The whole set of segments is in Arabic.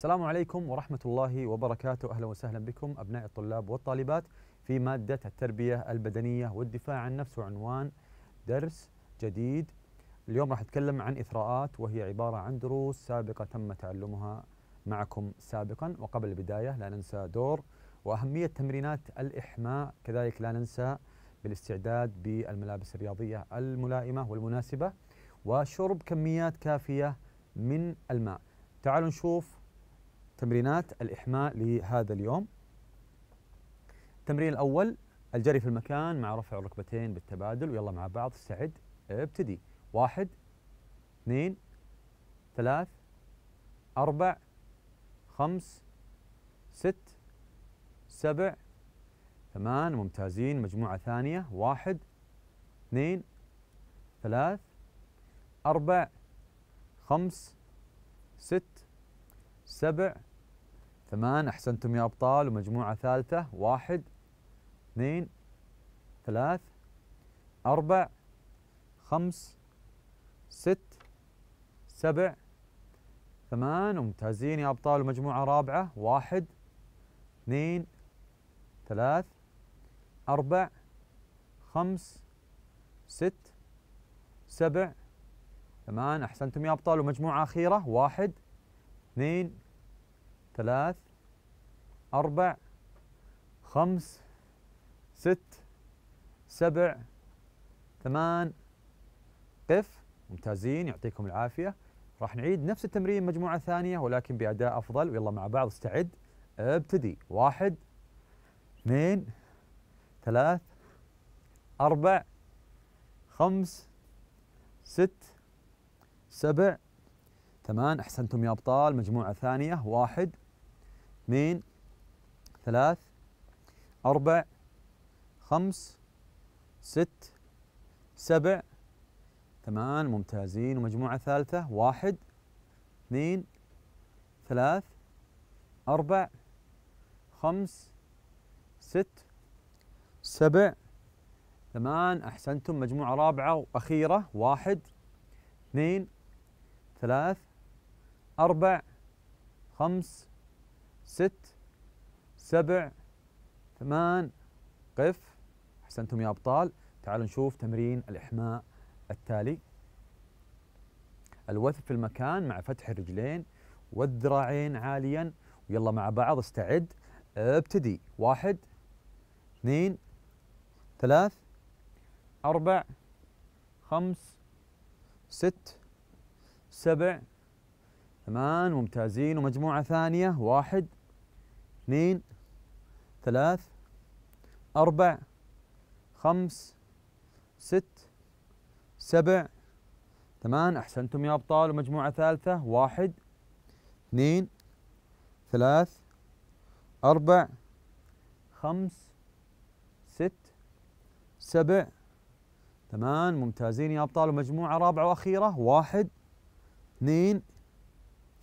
السلام عليكم ورحمة الله وبركاته أهلا وسهلا بكم أبناء الطلاب والطالبات في مادة التربية البدنية والدفاع عن النفس وعنوان درس جديد اليوم راح أتكلم عن إثراءات وهي عبارة عن دروس سابقة تم تعلمها معكم سابقا وقبل البداية لا ننسى دور وأهمية تمرينات الإحماء كذلك لا ننسى بالاستعداد بالملابس الرياضية الملائمة والمناسبة وشرب كميات كافية من الماء تعالوا نشوف تمرينات الإحماء لهذا اليوم التمرين الأول الجري في المكان مع رفع الركبتين بالتبادل ويلا مع بعض استعد ابتدي واحد اثنين ثلاث أربع خمس ست سبع ثمان ممتازين مجموعة ثانية واحد اثنين ثلاث أربع خمس ست سبع ثمان أحسنتم يا أبطال ومجموعة ثالثة واحد اثنين ثلاث أربع خمس ست سبع ثمان ممتازين يا أبطال ومجموعة رابعة واحد اثنين ثلاث أربع خمس ست سبع ثمان أحسنتم يا أبطال ومجموعة أخيرة واحد اثنين ثلاث أربع خمس ست سبع ثمان قف ممتازين يعطيكم العافية راح نعيد نفس التمرين مجموعة ثانية ولكن بأداء أفضل ويلا مع بعض استعد ابتدي واحد اثنين ثلاث أربع خمس ست سبع ثمان أحسنتم يا أبطال مجموعة ثانية واحد اثنين ثلاث أربع خمس ست سبع ثمان ممتازين ومجموعة ثالثة واحد اثنين ثلاث أربع خمس ست سبع ثمان أحسنتم مجموعة رابعة وأخيرة واحد اثنين ثلاث أربع خمس ست سبع ثمان قف أحسنتم يا أبطال تعالوا نشوف تمرين الإحماء التالي الوثب في المكان مع فتح الرجلين والذراعين عاليا ويلا مع بعض استعد ابتدي واحد اثنين ثلاث أربع خمس ست سبع ثمان ممتازين ومجموعة ثانية واحد اثنين ثلاث أربع خمس ست سبع ثمان أحسنتم يا أبطال ومجموعة ثالثة واحد اثنين ثلاث أربع خمس ست سبع ثمان ممتازين يا أبطال ومجموعة رابعة وأخيرة واحد اثنين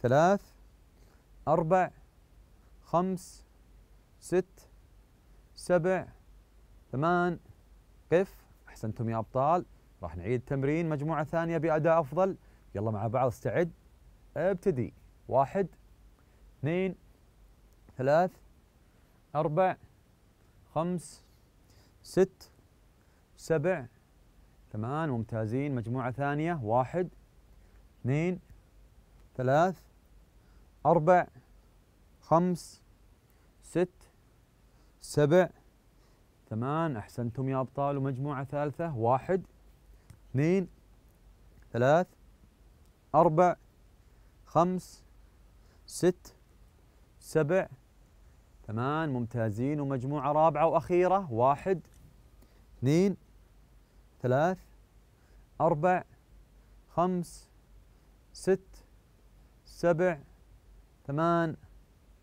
ثلاث أربع خمس ست سبع ثمان قف أحسنتم يا أبطال راح نعيد تمرين مجموعة ثانية بأداء أفضل يلا مع بعض استعد ابتدي واحد اثنين ثلاث أربع خمس ست سبع ثمان ممتازين مجموعة ثانية واحد اثنين ثلاث أربع خمس ست سبع ثمان أحسنتم يا أبطال ومجموعة ثالثة واحد اثنين ثلاث أربع خمس ست سبع ثمان ممتازين ومجموعة رابعة وأخيرة واحد اثنين ثلاث أربع خمس ست سبع ثمان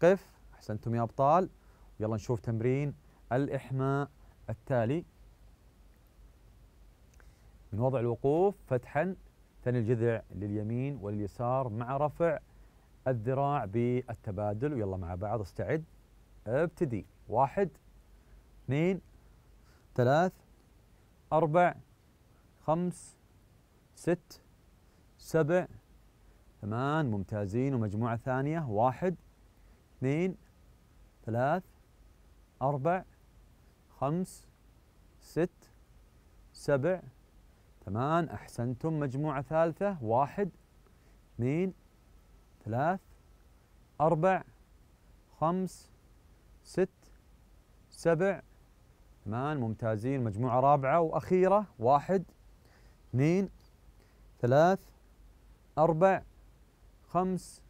قف احسنتم يا ابطال يلا نشوف تمرين الاحماء التالي من وضع الوقوف فتحا ثني الجذع لليمين ولليسار مع رفع الذراع بالتبادل ويلا مع بعض استعد ابتدي واحد اثنين ثلاث أربع خمس ست سبع ثمان ممتازين ومجموعة ثانية واحد اثنين ثلاث أربع خمس ست سبع ثمان أحسنتم مجموعة ثالثة واحد اثنين ثلاث أربع خمس ست سبع ثمان ممتازين مجموعة رابعة وأخيرة واحد اثنين ثلاث أربع خمس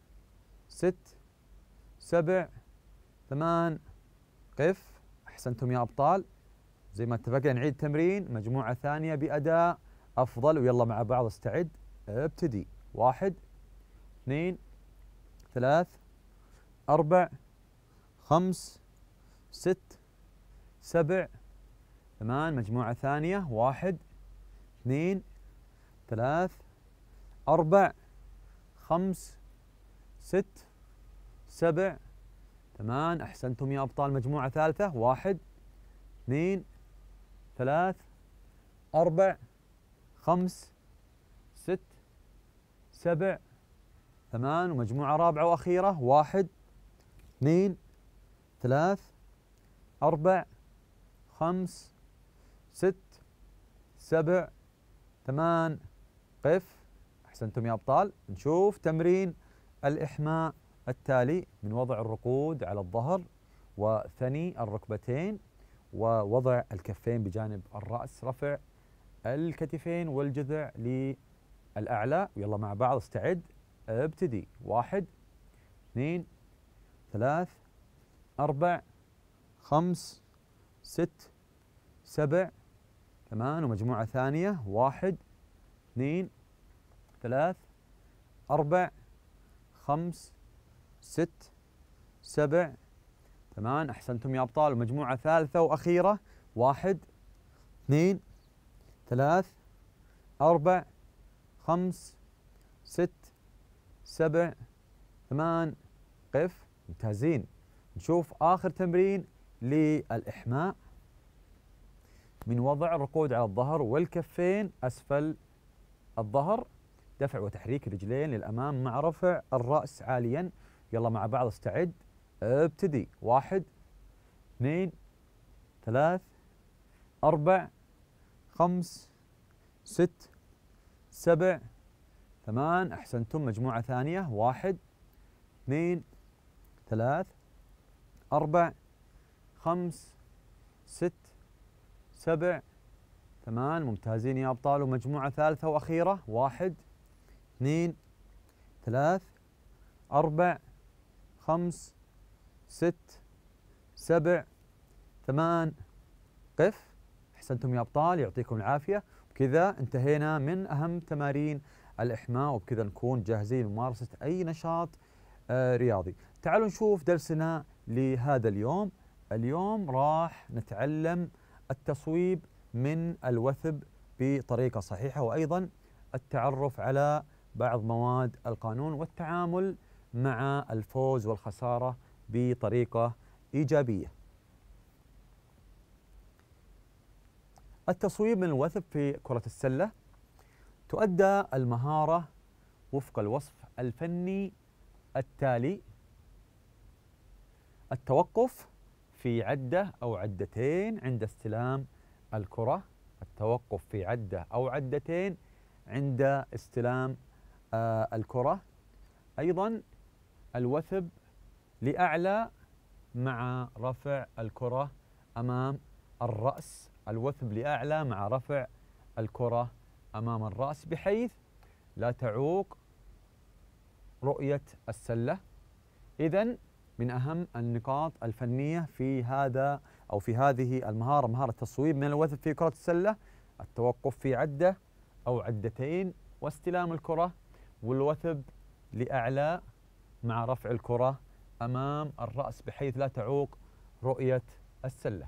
ست سبع ثمان قف أحسنتم يا أبطال زي ما اتفقنا نعيد تمرين مجموعة ثانية بأداء أفضل ويلا مع بعض استعد ابتدي واحد اثنين ثلاث أربع خمس ست سبع ثمان مجموعة ثانية واحد اثنين ثلاث أربع خمس ست سبع ثمان أحسنتم يا أبطال مجموعة ثالثة واحد اثنين ثلاث أربع خمس ست سبع ثمان ومجموعة رابعة وأخيرة واحد اثنين ثلاث أربع خمس ست سبع ثمان قف أحسنتم يا أبطال نشوف تمرين الإحماء التالي من وضع الرقود على الظهر وثني الركبتين ووضع الكفين بجانب الرأس رفع الكتفين والجذع للأعلى يلا مع بعض استعد ابتدي واحد اثنين ثلاث أربع خمس ست سبع ثمان ومجموعة ثانية واحد اثنين ثلاث أربع خمس ست سبع ثمان أحسنتم يا أبطال ومجموعة ثالثة وأخيرة واحد اثنين ثلاث أربع خمس ست سبع ثمان قف ممتازين نشوف آخر تمرين للإحماء من وضع الرقود على الظهر والكفين أسفل الظهر دفع وتحريك رجلين للامام مع رفع الراس عاليا يلا مع بعض استعد ابتدي واحد اثنين ثلاث اربع خمس ست سبع ثمان احسنتم مجموعه ثانيه واحد اثنين ثلاث اربع خمس ست سبع ثمان ممتازين يا ابطال ومجموعه ثالثه واخيره واحد اثنين ثلاث أربع خمس ست سبع ثمان قف أحسنتم يا أبطال يعطيكم العافية وبكذا انتهينا من أهم تمارين الإحماء وبكذا نكون جاهزين لممارسة أي نشاط آه، رياضي تعالوا نشوف درسنا لهذا اليوم اليوم راح نتعلم التصويب من الوثب بطريقة صحيحة وأيضا التعرف على بعض مواد القانون والتعامل مع الفوز والخسارة بطريقة إيجابية التصويب من الوثب في كرة السلة تؤدى المهارة وفق الوصف الفني التالي التوقف في عدة أو عدتين عند استلام الكرة التوقف في عدة أو عدتين عند استلام آه، الكرة أيضا الوثب لأعلى مع رفع الكرة أمام الرأس الوثب لأعلى مع رفع الكرة أمام الرأس بحيث لا تعوق رؤية السلة إذا من أهم النقاط الفنية في هذا أو في هذه المهارة مهارة التصويب من الوثب في كرة السلة التوقف في عدة أو عدتين واستلام الكرة والوثب لأعلى مع رفع الكرة أمام الرأس بحيث لا تعوق رؤية السلة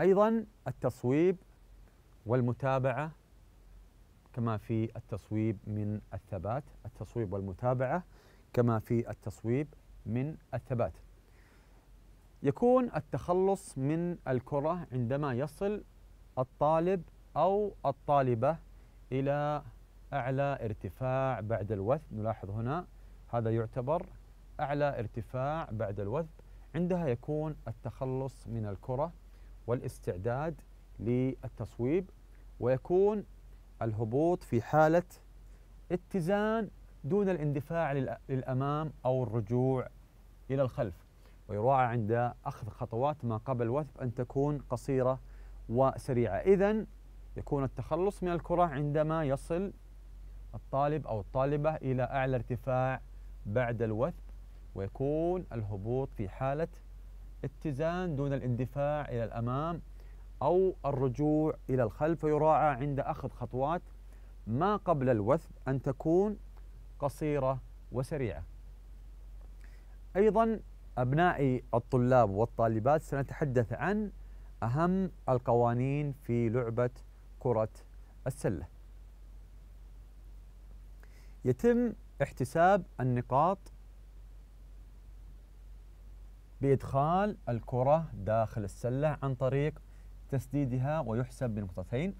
أيضا التصويب والمتابعة كما في التصويب من الثبات التصويب والمتابعة كما في التصويب من الثبات يكون التخلص من الكرة عندما يصل الطالب أو الطالبة إلى أعلى ارتفاع بعد الوثب نلاحظ هنا هذا يعتبر أعلى ارتفاع بعد الوثب عندها يكون التخلص من الكرة والاستعداد للتصويب ويكون الهبوط في حالة اتزان دون الاندفاع للأمام أو الرجوع إلى الخلف ويراعى عند أخذ خطوات ما قبل الوثب أن تكون قصيرة وسريعة إذا يكون التخلص من الكرة عندما يصل الطالب أو الطالبة إلى أعلى ارتفاع بعد الوثب ويكون الهبوط في حالة اتزان دون الاندفاع إلى الأمام أو الرجوع إلى الخلف ويراعى عند أخذ خطوات ما قبل الوثب أن تكون قصيرة وسريعة أيضا أبنائي الطلاب والطالبات سنتحدث عن أهم القوانين في لعبة كرة السلة. يتم احتساب النقاط بإدخال الكرة داخل السلة عن طريق تسديدها ويحسب بنقطتين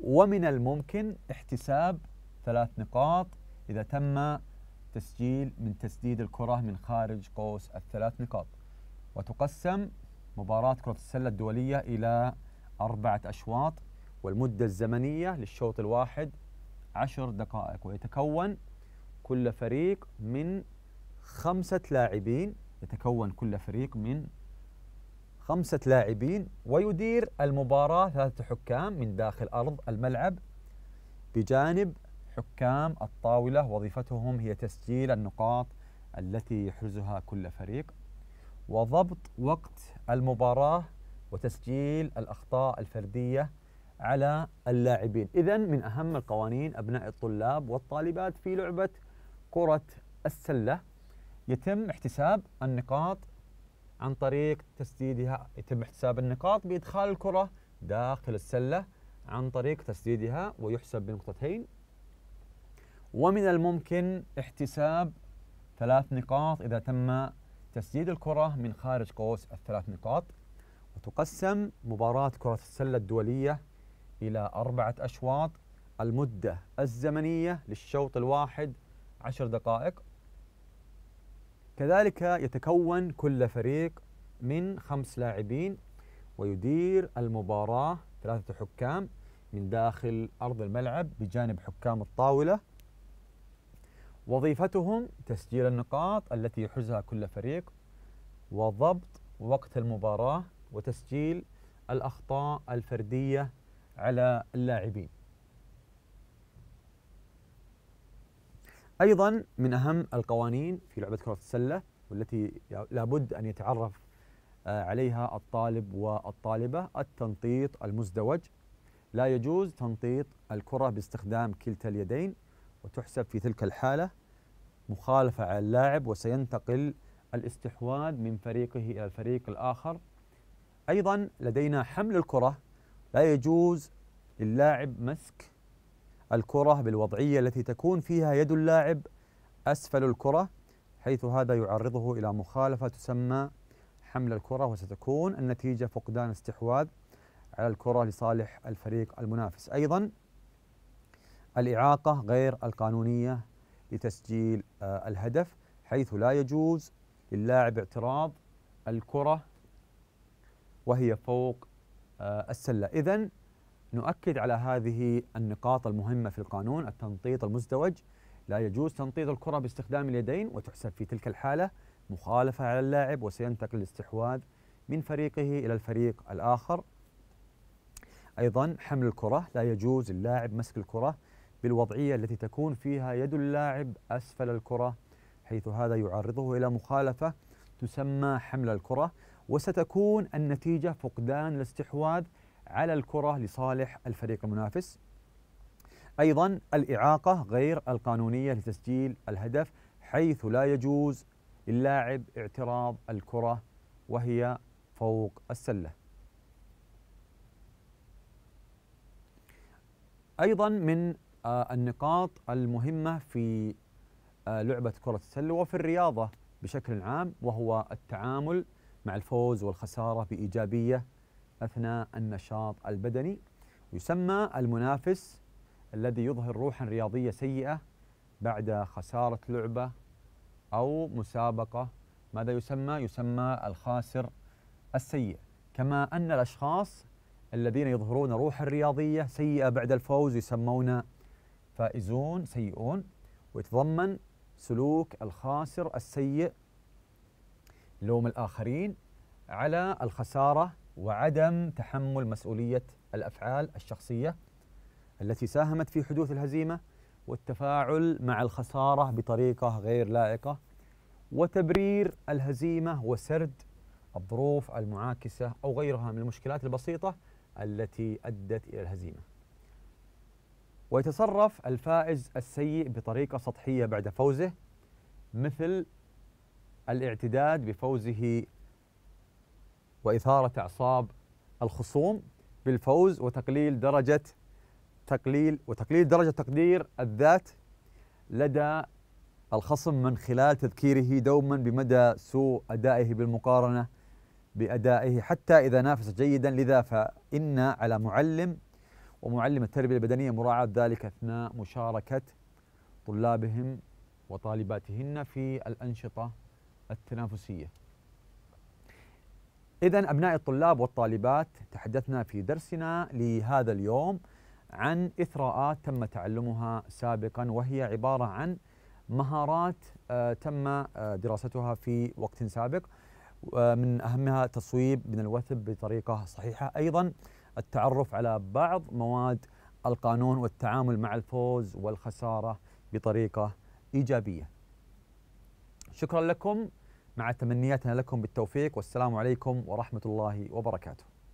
ومن الممكن احتساب ثلاث نقاط إذا تم تسجيل من تسديد الكرة من خارج قوس الثلاث نقاط وتقسم مباراة كرة السلة الدولية إلى أربعة أشواط والمدة الزمنية للشوط الواحد عشر دقائق ويتكون كل فريق من خمسة لاعبين يتكون كل فريق من خمسة لاعبين ويدير المباراة ثلاثة حكام من داخل أرض الملعب بجانب حكام الطاولة وظيفتهم هي تسجيل النقاط التي يحرزها كل فريق وضبط وقت المباراة وتسجيل الأخطاء الفردية على اللاعبين إذا من أهم القوانين أبناء الطلاب والطالبات في لعبة كرة السلة يتم احتساب النقاط عن طريق تسديدها يتم احتساب النقاط بإدخال الكرة داخل السلة عن طريق تسديدها ويحسب بنقطتين ومن الممكن احتساب ثلاث نقاط إذا تم تسديد الكرة من خارج قوس الثلاث نقاط وتقسم مباراة كرة السلة الدولية إلى أربعة أشواط المدة الزمنية للشوط الواحد عشر دقائق كذلك يتكون كل فريق من خمس لاعبين ويدير المباراة ثلاثة حكام من داخل أرض الملعب بجانب حكام الطاولة وظيفتهم تسجيل النقاط التي يحرزها كل فريق وضبط وقت المباراة وتسجيل الأخطاء الفردية على اللاعبين. ايضا من اهم القوانين في لعبه كره السله والتي لابد ان يتعرف آه، عليها الطالب والطالبه التنطيط المزدوج. لا يجوز تنطيط الكره باستخدام كلتا اليدين وتحسب في تلك الحاله مخالفه على اللاعب وسينتقل الاستحواذ من فريقه الى الفريق الاخر. ايضا لدينا حمل الكره لا يجوز للاعب مسك الكرة بالوضعية التي تكون فيها يد اللاعب أسفل الكرة حيث هذا يعرضه إلى مخالفة تسمى حمل الكرة وستكون النتيجة فقدان استحواذ على الكرة لصالح الفريق المنافس أيضا الإعاقة غير القانونية لتسجيل آه، الهدف حيث لا يجوز للاعب اعتراض الكرة وهي فوق آه، السلة إذا نؤكد على هذه النقاط المهمة في القانون التنطيط المزدوج لا يجوز تنطيط الكرة باستخدام اليدين وتحسب في تلك الحالة مخالفة على اللاعب وسينتقل الاستحواذ من فريقه إلى الفريق الآخر أيضا حمل الكرة لا يجوز اللاعب مسك الكرة بالوضعية التي تكون فيها يد اللاعب أسفل الكرة حيث هذا يعرضه إلى مخالفة تسمى حمل الكرة وستكون النتيجة فقدان الاستحواذ على الكرة لصالح الفريق المنافس أيضا الإعاقة غير القانونية لتسجيل الهدف حيث لا يجوز للاعب اعتراض الكرة وهي فوق السلة أيضا من آه، النقاط المهمة في آه، لعبة كرة السلة وفي الرياضة بشكل عام وهو التعامل مع الفوز والخسارة بإيجابية أثناء النشاط البدني يسمى المنافس الذي يظهر روحا رياضية سيئة بعد خسارة لعبة أو مسابقة ماذا يسمى؟ يسمى الخاسر السيء كما أن الأشخاص الذين يظهرون روحا رياضية سيئة بعد الفوز يسمون فائزون سيئون ويتضمن سلوك الخاسر السيء لوم الآخرين على الخسارة وعدم تحمل مسؤولية الأفعال الشخصية التي ساهمت في حدوث الهزيمة والتفاعل مع الخسارة بطريقة غير لائقة وتبرير الهزيمة وسرد الظروف المعاكسة أو غيرها من المشكلات البسيطة التي أدت إلى الهزيمة ويتصرف الفائز السيء بطريقة سطحية بعد فوزه مثل الاعتداد بفوزه وإثارة أعصاب الخصوم بالفوز وتقليل درجة تقليل وتقليل درجة تقدير الذات لدى الخصم من خلال تذكيره دوما بمدى سوء أدائه بالمقارنة بأدائه حتى إذا نافس جيدا لذا فإن على معلم ومعلم التربية البدنية مراعاة ذلك أثناء مشاركة طلابهم وطالباتهن في الأنشطة التنافسية إذا أبناء الطلاب والطالبات تحدثنا في درسنا لهذا اليوم عن إثراءات تم تعلمها سابقا وهي عبارة عن مهارات آه، تم آه، دراستها في وقت سابق آه، من أهمها تصويب من الوثب بطريقة صحيحة أيضا التعرف على بعض مواد القانون والتعامل مع الفوز والخسارة بطريقة إيجابية شكرا لكم مع تمنياتنا لكم بالتوفيق والسلام عليكم ورحمة الله وبركاته